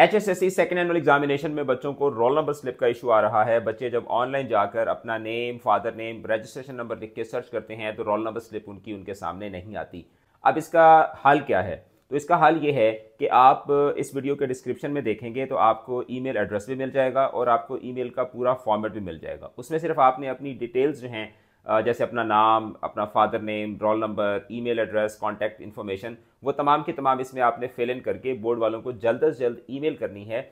H S S C second annual examination में बच्चों को रोल नंबर स्लिप का इशू आ रहा है बच्चे जब ऑनलाइन जाकर अपना name father name registration number लिख के सर्च करते हैं तो रोल नंबर स्लिप उनकी उनके सामने नहीं आती अब इसका हल क्या है तो इसका हल ये है कि आप इस वीडियो के डिस्क्रिप्शन में देखेंगे तो आपको ईमेल एड्रेस भी मिल जाएगा और आपको ईमेल का पूरा फॉर्मेट भी मिल जाएगा उसमें सिर्फ आपने अपनी डिटेल्स जो हैं जैसे अपना नाम अपना father name roll number email address contact information वो तमाम के तमाम इसमें आपने फिल इन करके बोर्ड वालों को जल्द अज जल्द ईमेल करनी है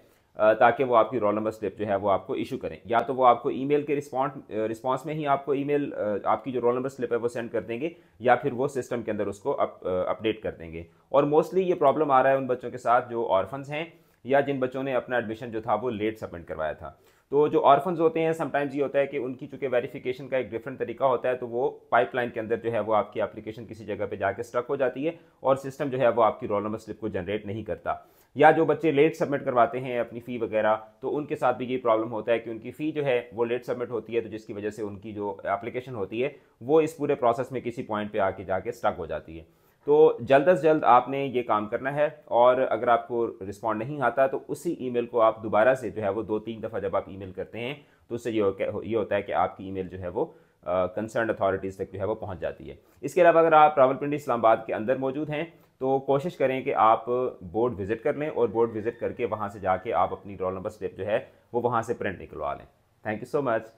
ताकि वो आपकी रोल नंबर स्लिप जो है वो आपको इशू करें या तो वो आपको ईमेल के रिस्पॉन्स रिस्पॉन्स में ही आपको ईमेल आपकी जो रोल नंबर स्लिप है वो सेंड कर देंगे या फिर वो सिस्टम के अंदर उसको अप, अपडेट कर देंगे और मोस्टली ये प्रॉब्लम आ रहा है उन बच्चों के साथ जो ऑर्फन्स हैं या जिन बच्चों ने अपना एडमिशन जो था वो लेट सबमिट करवाया था तो जो ऑर्फन होते हैं समटाइम्स ये होता है कि उनकी चूंकि वेरिफिकेशन का एक डिफरेंट तरीका होता है तो वो पाइपलाइन के अंदर जो है वो आपकी एप्लीकेशन किसी जगह पे जाके स्ट्रक हो जाती है और सिस्टम जो है वो आपकी रोल नंबर स्लिप को जनरेट नहीं करता या जो बच्चे लेट सबमिट करवाते हैं अपनी फ़ी वगैरह तो उनके साथ भी ये प्रॉब्लम होता है कि उनकी फ़ी जो है वो लेट सबमिट होती है तो जिसकी वजह से उनकी जो एप्लीकेशन होती है वो इस पूरे प्रोसेस में किसी पॉइंट पर आके जाके स्ट्रक हो जाती है तो जल्द अज जल्द आपने ये काम करना है और अगर आपको रिस्पॉन्ड नहीं आता तो उसी ई को आप दोबारा से जो है वो दो तीन दफ़ा जब आप ई करते हैं तो उससे ये ये होता है कि आपकी ई जो है वो कंसर्न अथॉरिटीज़ तक जो है वो पहुँच जाती है इसके अलावा अगर आप रावलपिंडी इस्लामाबाद के अंदर मौजूद हैं तो कोशिश करें कि आप बोर्ड विज़िट कर लें और बोर्ड विज़िट करके वहाँ से जाके आप अपनी रोल नंबर स्लिप जो है वो वहाँ से प्रिंट निकलवा लें थैंक यू सो मच